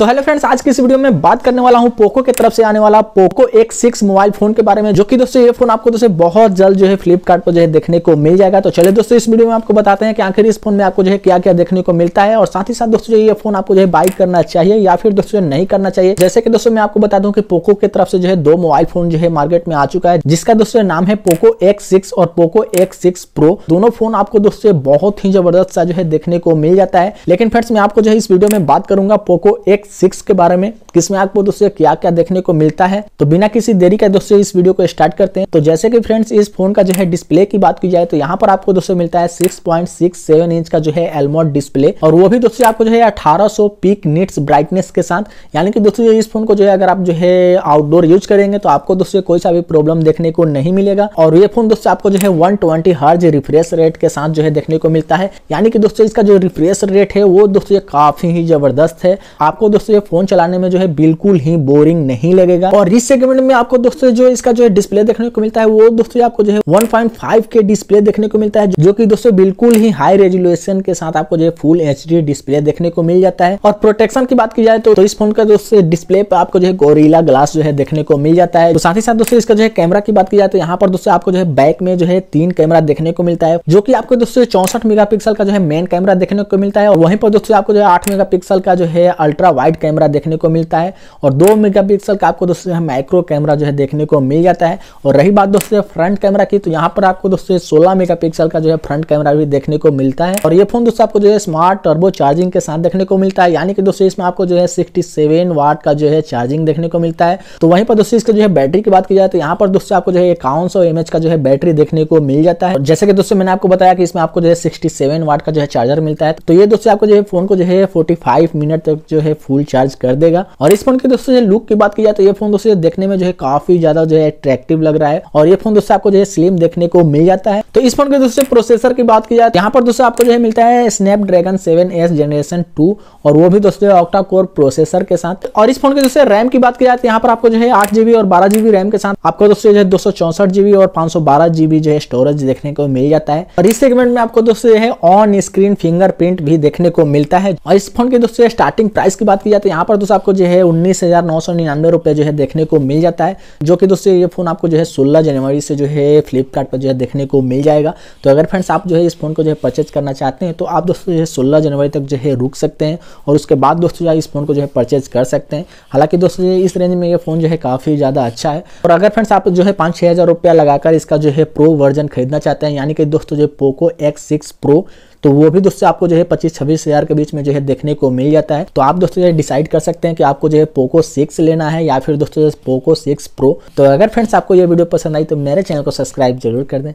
तो hello friends आज की इस वीडियो में बात करने वाला हूं पोको के तरफ से आने वाला पोको एक सिक्स मोबाइल फोन के बारे में जो कि दोस्तों ये फोन आपको दोस्तों बहुत जल्द जो है फ्लिपकार्ट पर जो है देखने को मिल जाएगा तो चलिए दोस्तों इस वीडियो में आपको बताते हैं कि आखिर इस फोन में आपको जो है क्या क्या देखने को मिलता है और साथ ही साथ दोस्तों ये फोन आपको जो है बाइक करना चाहिए या फिर दोस्तों नहीं करना चाहिए जैसे कि दोस्तों मैं आपको बता दूँ की पोको की तरफ से जो है दो मोबाइल फोन जो है मार्केट में आ चुका है जिसका दोस्तों नाम है पोको एक्स और पोको एक्स प्रो दोनों फोन आपको दोस्तों बहुत ही जबरदस्त सा जो है देखने को मिल जाता है लेकिन फ्रेंड्स मैं आपको जो है इस वीडियो में बात करूंगा पोको एक्स सेट सिक्स के बारे में किसमें आपको दोस्तों क्या क्या देखने को मिलता है तो बिना किसी देरी का दोस्तों इस वीडियो को स्टार्ट करते हैं तो जैसे कि फ्रेंड्स इस फोन का जो है डिस्प्ले की बात की जाए तो यहाँ पर आपको दोस्तों मिलता है सिक्स इंच का जो है एलमोड डिस्प्ले और वो भी दोस्तों आपको जो है अठारह पीक निट्स ब्राइटनेस के साथ यानी कि दोस्तों इस फोन को जो है अगर आप जो है आउटडोर यूज करेंगे तो आपको दोस्तों कोई सा भी प्रॉब्लम देखने को नहीं मिलेगा और ये फोन दोस्तों आपको जो है one twenty hertz refresh rate के साथ जो है देखने को मिलता है यानी कि दोस्तों इसका जो रिफ्रेश रेट है वो दोस्तों काफी ही जबरदस्त है आपको दोस्तों ये फोन चलाने में जो है बिल्कुल ही बोरिंग नहीं लगेगा और इस सेगमेंट में आपको दोस्तों जो इसका जो है डिस्प्ले देखने को मिलता है वो दोस्तों आपको जो है 1.5 के डिस्प्ले देखने को मिलता है जो कि दोस्तों बिल्कुल ही हाई रेजुलेशन के साथ आपको जो है फुल एच डिस्प्ले देखने को मिल जाता है और प्रोटेक्शन की बात की जाए तो, इस फोन का दोस्तों डिस्प्ले पर आपको जो है गोरीला ग्लास जो है देखने को मिल जाता है साथ ही साथ दोस्तों इसका जो है कैमरा की बात की जाए तो यहाँ पर दोस्तों आपको जो है बैक में जो है तीन कैमरा देखने को मिलता है जो की आपको दोस्तों चौसठ मेगा का जो है मेन कैमरा देखने को मिलता है और वहीं पर दोस्तों आपको जो है आठ मेगा का जो है अल्ट्रा वाइट वाइड कैमरा देखने को मिलता है और दो मेगापिक्सल का आपको दोस्तों माइक्रो कैमरा जो है देखने को मिल जाता है और रही बात दोस्तों फ्रंट कैमरा की तो यहाँ पर आपको दोस्तों सोलह मेगा का जो है फ्रंट कैमरा भी देखने को मिलता है और ये फोन दोस्तों आपको जो है स्मार्ट टर्बो चार्जिंग के साथ देखने को मिलता है यानी कि दोस्तों इसमें आपको जो है सिक्सटी सेवन वाट का जो है चार्जिंग देखने को मिलता है तो वहीं पर दोस्तों इसका जो है बैटरी की बात की जाए तो यहाँ पर दोस्तों आपको जो है इक्यावन सौ एमएच का जो है बैटरी देखने को मिल जाता है जैसे कि दोस्तों मैंने आपको बताया कि इसमें आपको जो है सिक्सटी वाट का जो है चार्जर मिलता है तो ये दोस्तों आपको जो है फोन को जो है फोर्टी मिनट तक जो है फुल फुल चार्ज कर देगा और इस फोन के दोस्तों लुक की बात की जाए तो ये फोन दोस्तों देखने में जो है काफी ज्यादा जो है अट्रैक्टिव लग रहा है और ये फोन दोस्तों आपको जो है स्लिम देखने को मिल जाता है तो इस फोन के दोस्तों प्रोसेसर की बात की जाए तो यहाँ पर दोस्तों आपको जो है मिलता है स्नैपड्रैगन सेवन जनरेशन टू और वो भी दोस्तों ऑक्टा कोर प्रोसेसर के साथ और इस फोन के दोस्तों रैम की बात की जाए तो यहाँ पर आपको जो है आठ जीबी और बारह जीबी रैम के साथ आपको दोस्तों जो है दो जीबी और पांच जीबी जो है स्टोरेज देखने को मिल जाता है और इस सेगमेंट में आपको दोस्तों जो है ऑन स्क्रीन फिंगरप्रिंट भी देखने को मिलता है और इस फोन के दोस्तों स्टार्टिंग प्राइस की बात की जाए तो यहाँ पर दोस्तों आपको जो है उन्नीस रुपए जो है देखने को मिल जाता है जो कि दोस्तों ये फोन आपको जो है सोलह जनवरी से जो है फ्लिपकार्ट जो है देखने को मिल जाएगा तो अगर फ्रेंड्स आप जो है इस फोन को जो है परचेज करना चाहते हैं तो आप दोस्तों जो है सोलह जनवरी तक जो है रुक सकते हैं और उसके बाद दोस्तों जो है इस फोन को जो है परचेज कर सकते हैं हालांकि दोस्तों इस रेंज में ये फोन जो है काफ़ी ज़्यादा अच्छा है और अगर फ्रेंड्स आप जो है पाँच छः हज़ार रुपया लगाकर इसका जो है प्रो वर्जन खरीदना चाहते हैं यानी कि दोस्तों जो पोको एक्स सिक्स प्रो तो वो भी दोस्तों आपको जो है पच्चीस छब्बीस हज़ार के बीच में जो है देखने को मिल जाता है तो आप दोस्तों जो है डिसाइड कर सकते हैं कि आपको जो है पोको सिक्स लेना है या फिर दोस्तों पोको सिक्स प्रो तो अगर फ्रेंड्स आपको ये वीडियो पसंद आई तो मेरे चैनल को सब्सक्राइब जरूर कर दें